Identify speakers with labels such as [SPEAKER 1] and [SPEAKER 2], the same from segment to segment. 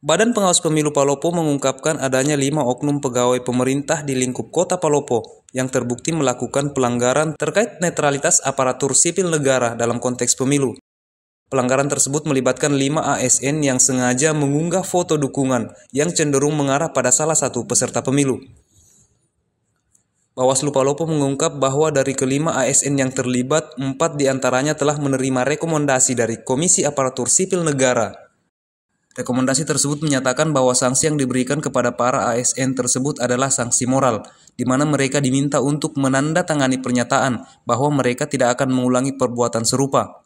[SPEAKER 1] Badan Pengawas Pemilu Palopo mengungkapkan adanya lima oknum pegawai pemerintah di lingkup kota Palopo yang terbukti melakukan pelanggaran terkait netralitas aparatur sipil negara dalam konteks pemilu. Pelanggaran tersebut melibatkan lima ASN yang sengaja mengunggah foto dukungan yang cenderung mengarah pada salah satu peserta pemilu. Bawaslu Palopo mengungkap bahwa dari kelima ASN yang terlibat, empat diantaranya telah menerima rekomendasi dari Komisi Aparatur Sipil Negara Rekomendasi tersebut menyatakan bahwa sanksi yang diberikan kepada para ASN tersebut adalah sanksi moral, di mana mereka diminta untuk menandatangani pernyataan bahwa mereka tidak akan mengulangi perbuatan serupa.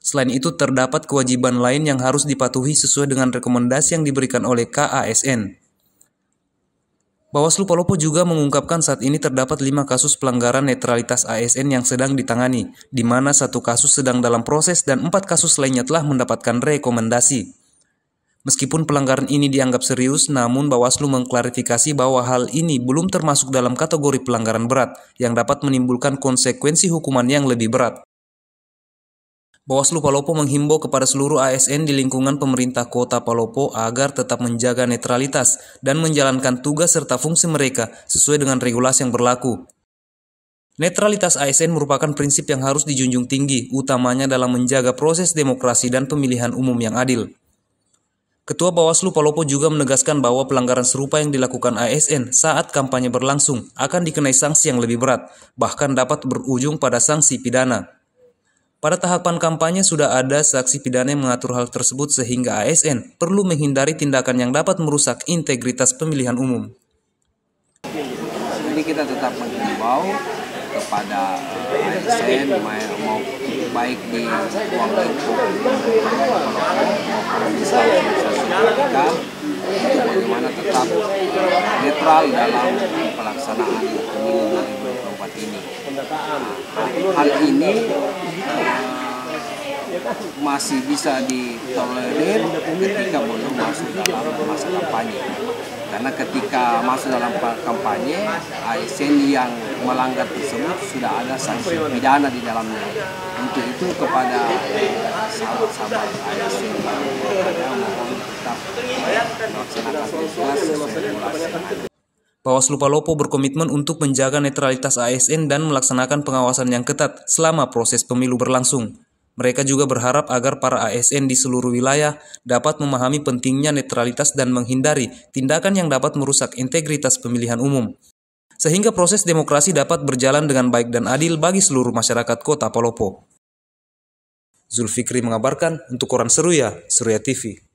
[SPEAKER 1] Selain itu, terdapat kewajiban lain yang harus dipatuhi sesuai dengan rekomendasi yang diberikan oleh KASN. Bawaslu Palopo juga mengungkapkan saat ini terdapat lima kasus pelanggaran netralitas ASN yang sedang ditangani, di mana satu kasus sedang dalam proses dan empat kasus lainnya telah mendapatkan rekomendasi. Meskipun pelanggaran ini dianggap serius, namun Bawaslu mengklarifikasi bahwa hal ini belum termasuk dalam kategori pelanggaran berat yang dapat menimbulkan konsekuensi hukuman yang lebih berat. Bawaslu Palopo menghimbau kepada seluruh ASN di lingkungan pemerintah kota Palopo agar tetap menjaga netralitas dan menjalankan tugas serta fungsi mereka sesuai dengan regulasi yang berlaku. Netralitas ASN merupakan prinsip yang harus dijunjung tinggi, utamanya dalam menjaga proses demokrasi dan pemilihan umum yang adil. Ketua Bawaslu Palopo juga menegaskan bahwa pelanggaran serupa yang dilakukan ASN saat kampanye berlangsung akan dikenai sanksi yang lebih berat, bahkan dapat berujung pada sanksi pidana. Pada tahapan kampanye sudah ada saksi pidana yang mengatur hal tersebut sehingga ASN perlu menghindari tindakan yang dapat merusak integritas pemilihan umum.
[SPEAKER 2] Ini kita tetap mengimbau kepada ASN baik di ruang lingkup mereka bagaimana tetap netral dalam pelaksanaan pemilu 2024 ini. Hal ini eh, masih bisa ditolerir ketika belum masuk dalam masa kampanye. Karena ketika masuk dalam kampanye, ASN e yang melanggar tersebut sudah ada sanksi pidana di dalamnya. Untuk itu kepada eh, sahabat-sahabat ASN e yang
[SPEAKER 1] Bawaslu Palopo berkomitmen untuk menjaga netralitas ASN dan melaksanakan pengawasan yang ketat selama proses pemilu berlangsung. Mereka juga berharap agar para ASN di seluruh wilayah dapat memahami pentingnya netralitas dan menghindari tindakan yang dapat merusak integritas pemilihan umum. Sehingga proses demokrasi dapat berjalan dengan baik dan adil bagi seluruh masyarakat kota Palopo. Zulfikri mengabarkan untuk Koran Seruya, Seruya TV.